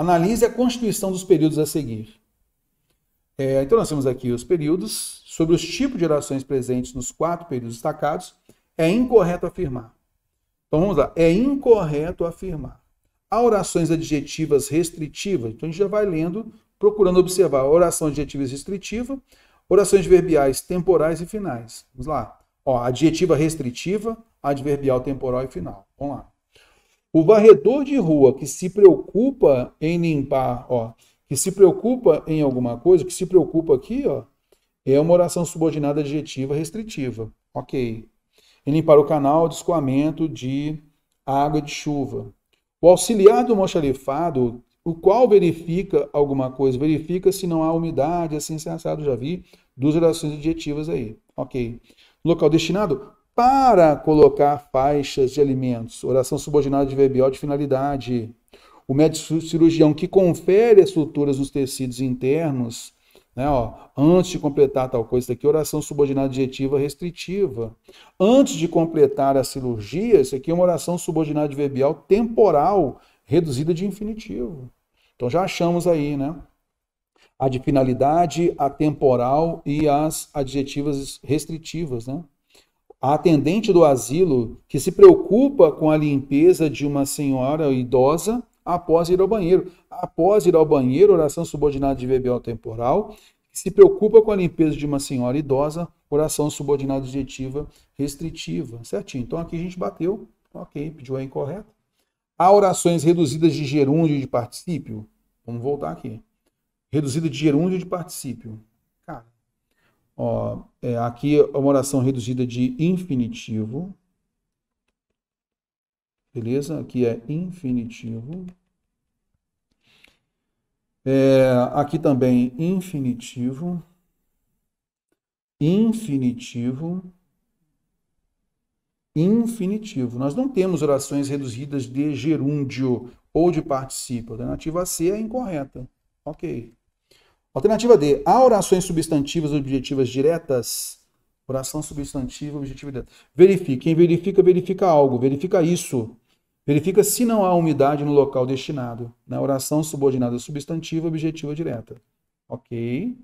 Analise a constituição dos períodos a seguir. É, então, nós temos aqui os períodos. Sobre os tipos de orações presentes nos quatro períodos destacados, é incorreto afirmar. Então, vamos lá. É incorreto afirmar. Há orações adjetivas restritivas. Então, a gente já vai lendo, procurando observar oração adjetiva restritiva, orações adverbiais temporais e finais. Vamos lá. Ó, adjetiva restritiva, adverbial temporal e final. Vamos lá. O varredor de rua que se preocupa em limpar, ó, que se preocupa em alguma coisa, que se preocupa aqui, ó, é uma oração subordinada adjetiva restritiva. Ok. Em limpar o canal de escoamento de água de chuva. O auxiliar do mochalifado, o qual verifica alguma coisa, verifica se não há umidade, assim sensado, assim, já vi duas orações adjetivas aí. Ok. Local destinado para colocar faixas de alimentos, oração subordinada de VBO de finalidade. O médico cirurgião que confere as suturas nos tecidos internos, né, ó, antes de completar tal coisa aqui, é oração subordinada adjetiva restritiva. Antes de completar a cirurgia, isso aqui é uma oração subordinada de adverbial temporal, reduzida de infinitivo. Então já achamos aí, né? A de finalidade, a temporal e as adjetivas restritivas, né? a atendente do asilo que se preocupa com a limpeza de uma senhora idosa após ir ao banheiro. Após ir ao banheiro, oração subordinada de VBO temporal, se preocupa com a limpeza de uma senhora idosa, oração subordinada adjetiva restritiva. Certinho. Então aqui a gente bateu, ok, pediu a incorreta. Há orações reduzidas de gerúndio de particípio? Vamos voltar aqui. Reduzida de gerúndio de particípio. Ó, é, aqui é uma oração reduzida de infinitivo. Beleza? Aqui é infinitivo. É, aqui também infinitivo. Infinitivo. Infinitivo. Nós não temos orações reduzidas de gerúndio ou de particípio. A alternativa C é incorreta. Ok. Alternativa D. Há orações substantivas objetivas diretas? Oração substantiva objetiva direta. Verifique. Quem verifica, verifica algo. Verifica isso. Verifica se não há umidade no local destinado. Na né? oração subordinada substantiva objetiva direta. Ok.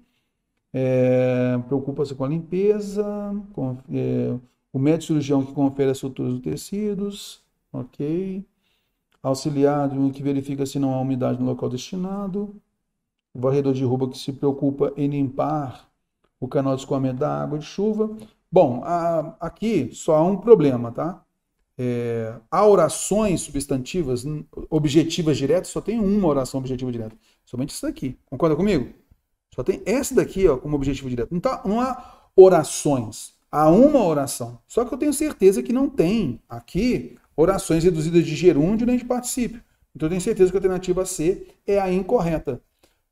É, Preocupa-se com a limpeza. Com, é, o médico cirurgião que confere as estruturas dos tecidos. Ok. Auxiliar que verifica se não há umidade no local destinado. O varredor de rua que se preocupa em limpar o canal de escoamento da água de chuva. Bom, a, aqui só há um problema, tá? É, há orações substantivas, objetivas diretas, só tem uma oração objetiva direta. Somente isso daqui. Concorda comigo? Só tem essa daqui ó, como objetivo direto. Não, tá, não há orações. Há uma oração. Só que eu tenho certeza que não tem aqui orações reduzidas de gerúndio nem de participio. Então eu tenho certeza que a alternativa C é a incorreta.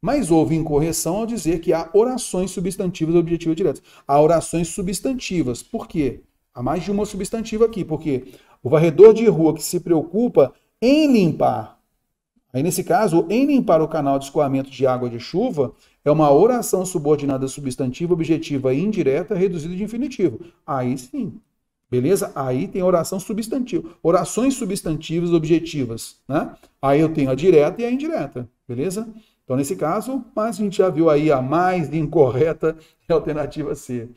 Mas houve incorreção ao dizer que há orações substantivas objetivas diretas. Há orações substantivas. Por quê? Há mais de uma substantiva aqui, porque o varredor de rua que se preocupa em limpar, aí nesse caso, em limpar o canal de escoamento de água de chuva, é uma oração subordinada substantiva objetiva indireta reduzida de infinitivo. Aí sim, Beleza? Aí tem oração substantiva. Orações substantivas objetivas, né? Aí eu tenho a direta e a indireta, beleza? Então, nesse caso, mas a gente já viu aí a mais incorreta alternativa C.